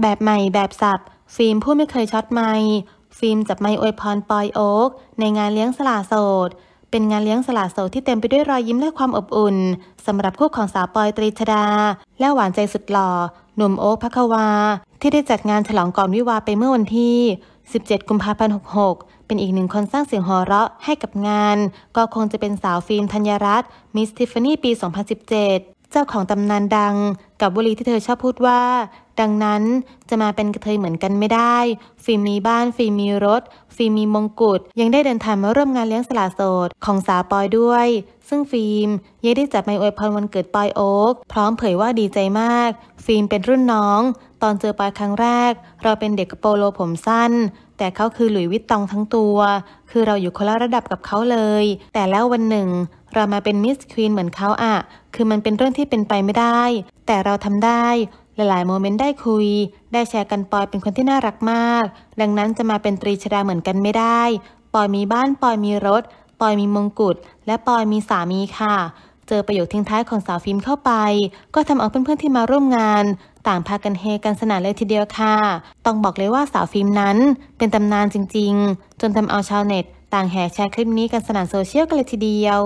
แบบใหม่แบบสับ ฟิล์มผู้ไม่เคยช็อตไม่ ฟิล์มจับไม่อวยพร ปอยโอ๊ก ในงานเลี้ยงสลาโสด เป็นงานเลี้ยงสลาโสดที่เต็มไปด้วยรอยยิ้มและความอบอุ่นสำหรับคู่ของสาวปอยตรีชดา และหวานใจสุดหล่อ หนุ่มโอ๊กพัควาที่ได้จัดงานฉลองก่อนวิวาไปเมื่อวันที่ 17 กุมภาพันธ์66 เป็นอีกหนึ่งคนสร้างเสียงหัวเราะให้กับงาน ก็คงจะเป็นสาวฟิล์มธัญรัตน์มิสทิฟฟานี่ปี 2017เจ้าของตำนานดังกับวลีที่เธอชอบพูดว่า ดังนั้นจะมาเป็นกระเทยเหมือนกันไม่ได้ ฟิล์มมีบ้านฟิล์มมีรถฟิล์มมีมงกุฎยังได้เดินทางมาร่วมงานเลี้ยงสละโสดของสาวปอยด้วย ซึ่งฟิล์มยังได้จัดไมโอวยพรวันเกิดปอยโอ๊ก พร้อมเผยว่าดีใจมาก ฟิล์มเป็นรุ่นน้องตอนเจอปายครั้งแรกเราเป็นเด็กโปโลผมสั้น แต่เขาคือหลุยวิตตองทั้งตัว คือเราอยู่คนละระดับกับเขาเลย แต่แล้ววันหนึ่งเรามาเป็นมิสควีนเหมือนเขาอะคือมันเป็นเรื่องที่เป็นไปไม่ได้ แต่เราทำได้ หลายๆโมเมนต์ได้คุยได้แชร์กันปอยเป็นคนที่น่ารักมาก ดังนั้นจะมาเป็นตรีชดาเหมือนกันไม่ได้ปอยมีบ้านปอยมีรถปอยมีมงกุฎและปอยมีสามีค่ะ เจอประโยคทิ้งท้ายของสาวฟิล์มเข้าไป ก็ทำเอาเพื่อนๆที่มาร่วมงานต่างพากันเฮกันสนานเลยทีเดียวค่ะ ต้องบอกเลยว่าสาวฟิล์มนั้นเป็นตำนานจริงๆ จนทำเอาชาวเน็ต ต่างแห่แชร์คลิปนี้กันสนานโซเชียลกันเลยทีเดียว